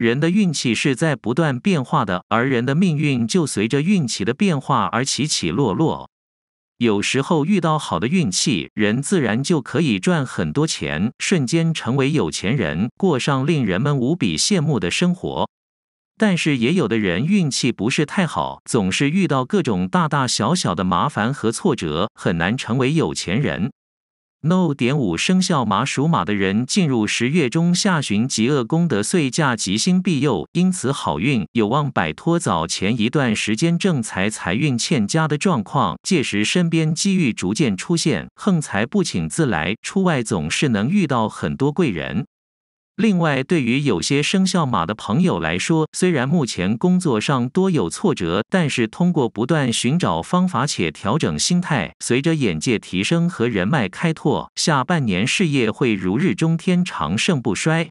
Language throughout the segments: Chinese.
人的运气是在不断变化的，而人的命运就随着运气的变化而起起落落。有时候遇到好的运气，人自然就可以赚很多钱，瞬间成为有钱人，过上令人们无比羡慕的生活。但是也有的人运气不是太好，总是遇到各种大大小小的麻烦和挫折，很难成为有钱人。No. 点五生肖马属马的人进入十月中下旬，极恶功德岁驾吉星庇佑，因此好运有望摆脱早前一段时间正财财运欠佳的状况。届时身边机遇逐渐出现，横财不请自来，出外总是能遇到很多贵人。另外，对于有些生肖马的朋友来说，虽然目前工作上多有挫折，但是通过不断寻找方法且调整心态，随着眼界提升和人脉开拓，下半年事业会如日中天，长盛不衰。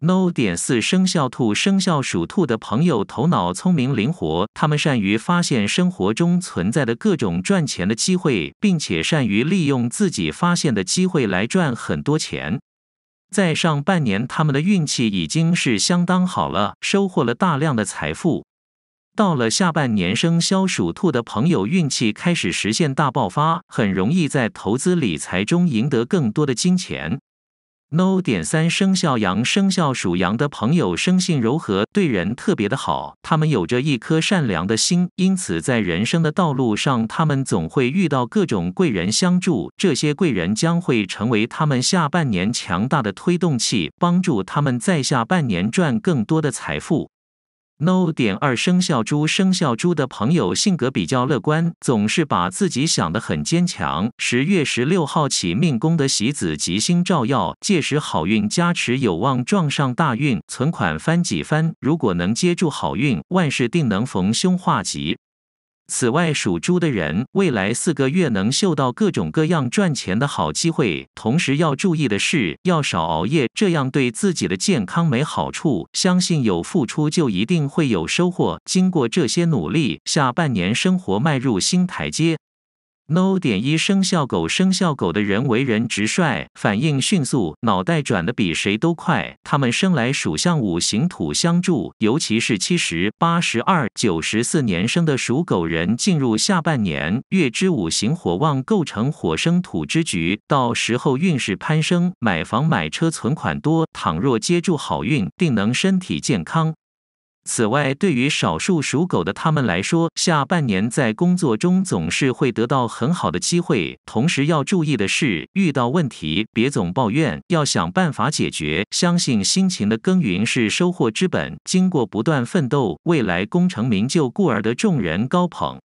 No. 点四生肖兔，生肖属兔的朋友头脑聪明灵活，他们善于发现生活中存在的各种赚钱的机会，并且善于利用自己发现的机会来赚很多钱。在上半年，他们的运气已经是相当好了，收获了大量的财富。到了下半年，生肖属兔的朋友运气开始实现大爆发，很容易在投资理财中赢得更多的金钱。No. 点三生肖羊，生肖属羊的朋友生性柔和，对人特别的好。他们有着一颗善良的心，因此在人生的道路上，他们总会遇到各种贵人相助。这些贵人将会成为他们下半年强大的推动器，帮助他们在下半年赚更多的财富。No. 点二生肖猪，生肖猪的朋友性格比较乐观，总是把自己想得很坚强。十月十六号起，命宫的喜子吉星照耀，届时好运加持，有望撞上大运，存款翻几番。如果能接住好运，万事定能逢凶化吉。此外，属猪的人未来四个月能嗅到各种各样赚钱的好机会，同时要注意的是，要少熬夜，这样对自己的健康没好处。相信有付出就一定会有收获。经过这些努力，下半年生活迈入新台阶。No. 点一生肖狗，生肖狗的人为人直率，反应迅速，脑袋转得比谁都快。他们生来属相五行土相助，尤其是七十八、十二、九十四年生的属狗人，进入下半年，月之五行火旺，构成火生土之局，到时候运势攀升，买房买车，存款多。倘若接住好运，定能身体健康。此外，对于少数属狗的他们来说，下半年在工作中总是会得到很好的机会。同时要注意的是，遇到问题别总抱怨，要想办法解决。相信辛勤的耕耘是收获之本，经过不断奋斗，未来功成名就，故而得众人高捧。